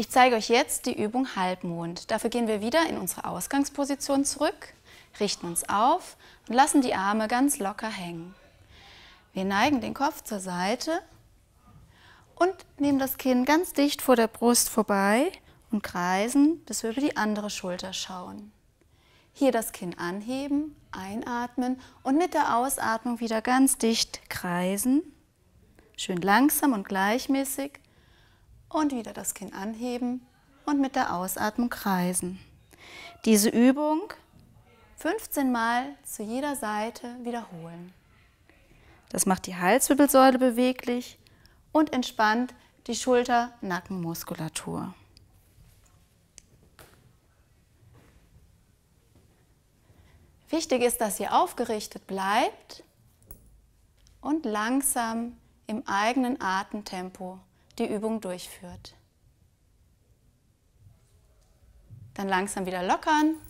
Ich zeige euch jetzt die Übung Halbmond. Dafür gehen wir wieder in unsere Ausgangsposition zurück, richten uns auf und lassen die Arme ganz locker hängen. Wir neigen den Kopf zur Seite und nehmen das Kinn ganz dicht vor der Brust vorbei und kreisen, bis wir über die andere Schulter schauen. Hier das Kinn anheben, einatmen und mit der Ausatmung wieder ganz dicht kreisen. Schön langsam und gleichmäßig und wieder das Kinn anheben und mit der Ausatmung kreisen. Diese Übung 15 Mal zu jeder Seite wiederholen. Das macht die Halswirbelsäule beweglich und entspannt die Schulter-Nackenmuskulatur. Wichtig ist, dass ihr aufgerichtet bleibt und langsam im eigenen Atemtempo die Übung durchführt. Dann langsam wieder lockern